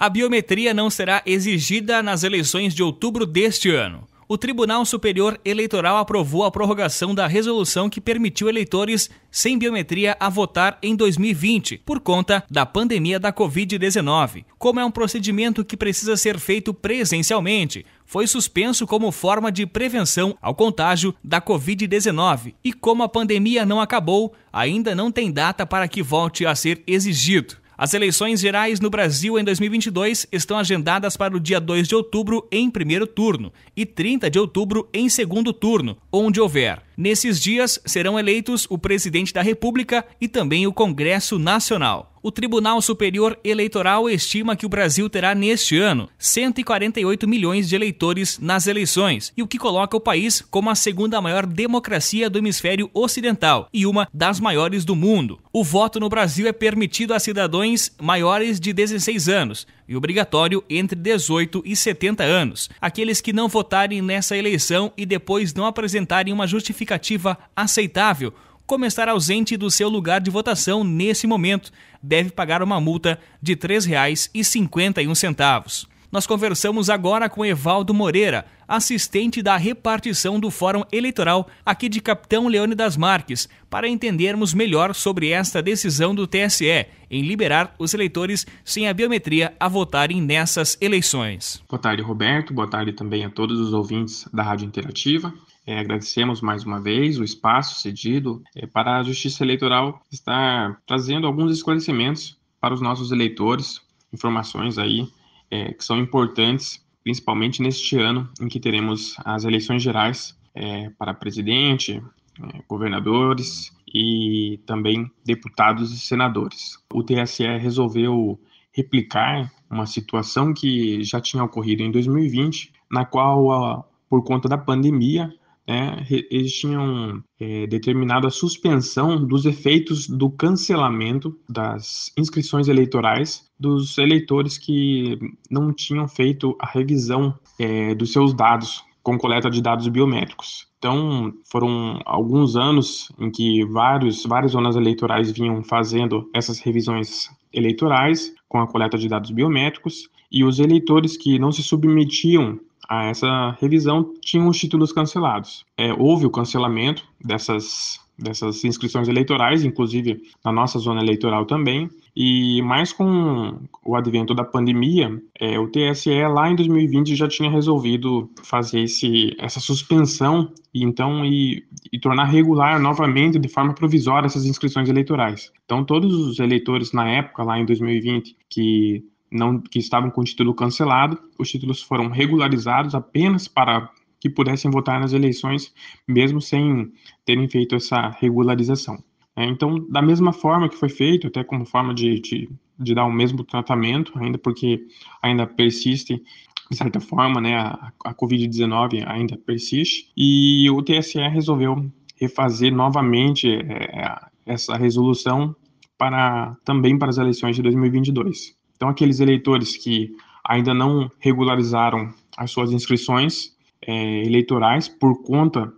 A biometria não será exigida nas eleições de outubro deste ano. O Tribunal Superior Eleitoral aprovou a prorrogação da resolução que permitiu eleitores sem biometria a votar em 2020 por conta da pandemia da Covid-19. Como é um procedimento que precisa ser feito presencialmente, foi suspenso como forma de prevenção ao contágio da Covid-19. E como a pandemia não acabou, ainda não tem data para que volte a ser exigido. As eleições gerais no Brasil em 2022 estão agendadas para o dia 2 de outubro em primeiro turno e 30 de outubro em segundo turno, onde houver Nesses dias serão eleitos o presidente da República e também o Congresso Nacional. O Tribunal Superior Eleitoral estima que o Brasil terá neste ano 148 milhões de eleitores nas eleições, e o que coloca o país como a segunda maior democracia do hemisfério ocidental e uma das maiores do mundo. O voto no Brasil é permitido a cidadãos maiores de 16 anos e obrigatório entre 18 e 70 anos. Aqueles que não votarem nessa eleição e depois não apresentarem uma justificativa justificativa aceitável, começar ausente do seu lugar de votação nesse momento, deve pagar uma multa de R$ 3,51. Nós conversamos agora com Evaldo Moreira, assistente da repartição do Fórum Eleitoral aqui de Capitão Leone das Marques, para entendermos melhor sobre esta decisão do TSE em liberar os eleitores sem a biometria a votarem nessas eleições. Boa tarde, Roberto. Boa tarde também a todos os ouvintes da Rádio Interativa. É, agradecemos mais uma vez o espaço cedido é, para a Justiça Eleitoral estar trazendo alguns esclarecimentos para os nossos eleitores, informações aí é, que são importantes, principalmente neste ano em que teremos as eleições gerais é, para presidente, é, governadores e também deputados e senadores. O TSE resolveu replicar uma situação que já tinha ocorrido em 2020, na qual, ah, por conta da pandemia, né, eles tinham é, determinado a suspensão dos efeitos do cancelamento das inscrições eleitorais dos eleitores que não tinham feito a revisão é, dos seus dados com coleta de dados biométricos. Então, foram alguns anos em que vários, várias zonas eleitorais vinham fazendo essas revisões eleitorais com a coleta de dados biométricos e os eleitores que não se submetiam a essa revisão tinham os títulos cancelados. É, houve o cancelamento dessas, dessas inscrições eleitorais, inclusive na nossa zona eleitoral também, e mais com o advento da pandemia, é, o TSE lá em 2020 já tinha resolvido fazer esse, essa suspensão e então e, e tornar regular novamente de forma provisória essas inscrições eleitorais. Então todos os eleitores na época lá em 2020 que não, que estavam com o título cancelado, os títulos foram regularizados apenas para que pudessem votar nas eleições, mesmo sem terem feito essa regularização. É, então, da mesma forma que foi feito, até como forma de, de, de, dar o mesmo tratamento, ainda porque ainda persiste, de certa forma, né, a, a Covid-19 ainda persiste, e o TSE resolveu refazer novamente é, é, essa resolução para também para as eleições de 2022. Então, aqueles eleitores que ainda não regularizaram as suas inscrições é, eleitorais por conta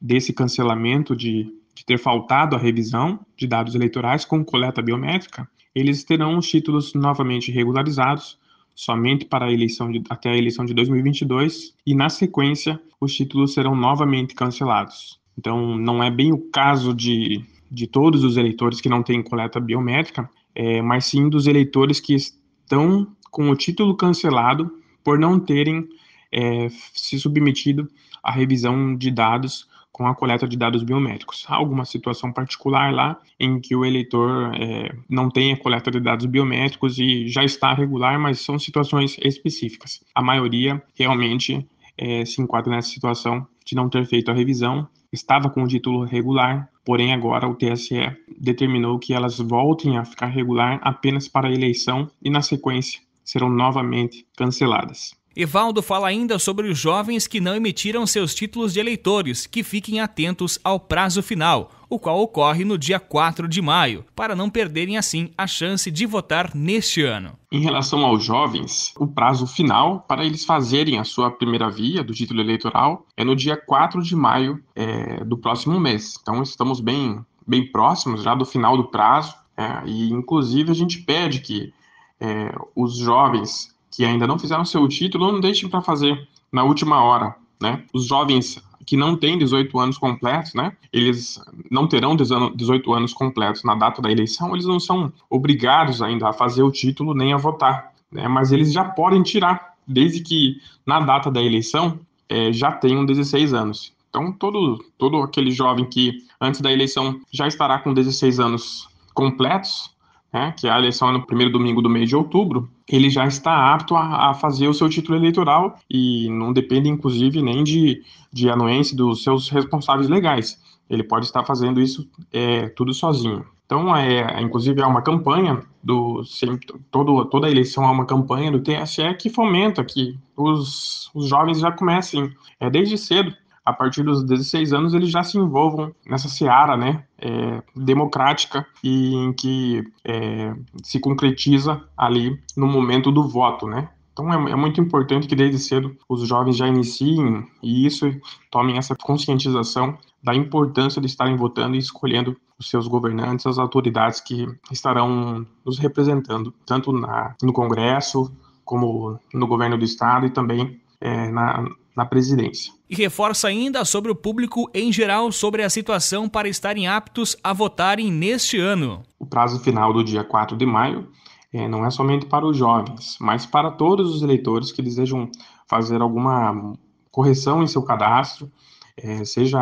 desse cancelamento de, de ter faltado a revisão de dados eleitorais com coleta biométrica, eles terão os títulos novamente regularizados somente para a eleição de, até a eleição de 2022 e na sequência os títulos serão novamente cancelados. Então não é bem o caso de, de todos os eleitores que não têm coleta biométrica, é, mas sim dos eleitores que estão com o título cancelado por não terem é, se submetido à revisão de dados com a coleta de dados biométricos. Há alguma situação particular lá em que o eleitor é, não tem a coleta de dados biométricos e já está regular, mas são situações específicas. A maioria realmente é, se enquadra nessa situação de não ter feito a revisão, estava com o título regular, Porém, agora o TSE determinou que elas voltem a ficar regular apenas para a eleição e, na sequência, serão novamente canceladas. Evaldo fala ainda sobre os jovens que não emitiram seus títulos de eleitores, que fiquem atentos ao prazo final o qual ocorre no dia 4 de maio, para não perderem assim a chance de votar neste ano. Em relação aos jovens, o prazo final para eles fazerem a sua primeira via do título eleitoral é no dia 4 de maio é, do próximo mês. Então estamos bem, bem próximos já do final do prazo é, e inclusive a gente pede que é, os jovens que ainda não fizeram seu título não deixem para fazer na última hora. Né? Os jovens que não têm 18 anos completos, né? Eles não terão 18 anos completos na data da eleição, eles não são obrigados ainda a fazer o título nem a votar, né? Mas eles já podem tirar, desde que na data da eleição é, já tenham 16 anos. Então, todo, todo aquele jovem que antes da eleição já estará com 16 anos completos, né, que a eleição é no primeiro domingo do mês de outubro, ele já está apto a, a, fazer o seu título eleitoral e não depende, inclusive, nem de, de anuência dos seus responsáveis legais. Ele pode estar fazendo isso é, tudo sozinho. Então, é, é inclusive, há uma campanha do sempre, todo, toda eleição é uma campanha do TSE que fomenta que os, os jovens já comecem é, desde cedo a partir dos 16 anos eles já se envolvam nessa seara né, é, democrática e em que é, se concretiza ali no momento do voto, né? Então é, é, muito importante que desde cedo os jovens já iniciem e isso tomem essa conscientização da importância de estarem votando e escolhendo os seus governantes, as autoridades que estarão nos representando tanto na, no Congresso como no governo do estado e também é, na, na presidência. E reforça ainda sobre o público em geral sobre a situação para estarem aptos a votarem neste ano. O prazo final do dia 4 de maio é, não é somente para os jovens, mas para todos os eleitores que desejam fazer alguma correção em seu cadastro, é, seja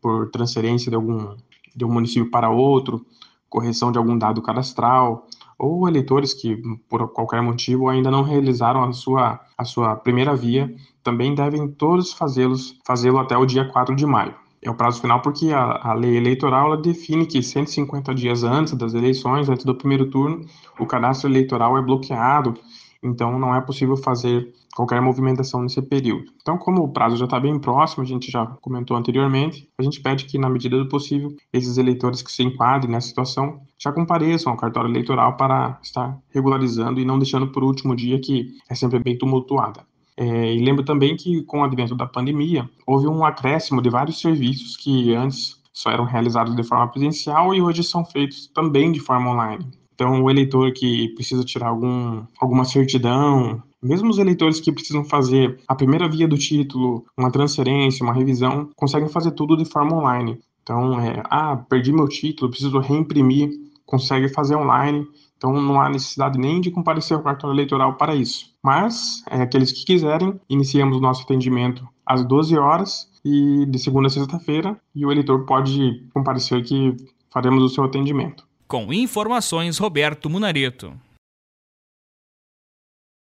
por transferência de algum, de um município para outro, correção de algum dado cadastral, ou eleitores que, por qualquer motivo, ainda não realizaram a sua, a sua primeira via, também devem todos fazê-los fazê-lo até o dia 4 de maio. É o prazo final porque a, a lei eleitoral define que 150 dias antes das eleições, antes do primeiro turno, o cadastro eleitoral é bloqueado então não é possível fazer qualquer movimentação nesse período. Então, como o prazo já está bem próximo, a gente já comentou anteriormente, a gente pede que, na medida do possível, esses eleitores que se enquadrem nessa situação já compareçam ao cartório eleitoral para estar regularizando e não deixando por último dia, que é sempre bem tumultuada. É, e lembro também que, com o advento da pandemia, houve um acréscimo de vários serviços que antes só eram realizados de forma presencial e hoje são feitos também de forma online. Então, o eleitor que precisa tirar algum, alguma certidão, mesmo os eleitores que precisam fazer a primeira via do título, uma transferência, uma revisão, conseguem fazer tudo de forma online. Então, é, ah, perdi meu título, preciso reimprimir, consegue fazer online. Então, não há necessidade nem de comparecer ao cartório eleitoral para isso. Mas, é, aqueles que quiserem, iniciamos o nosso atendimento às 12 horas e de segunda a sexta-feira, e o eleitor pode comparecer que faremos o seu atendimento. Com informações, Roberto Munareto.